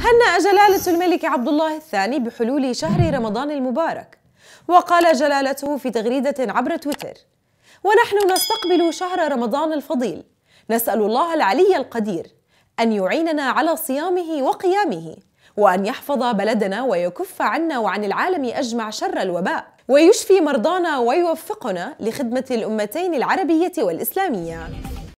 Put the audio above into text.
هنأ جلالة الملك عبد الله الثاني بحلول شهر رمضان المبارك وقال جلالته في تغريدة عبر تويتر ونحن نستقبل شهر رمضان الفضيل نسأل الله العلي القدير أن يعيننا على صيامه وقيامه وأن يحفظ بلدنا ويكف عنا وعن العالم أجمع شر الوباء ويشفي مرضانا ويوفقنا لخدمة الأمتين العربية والإسلامية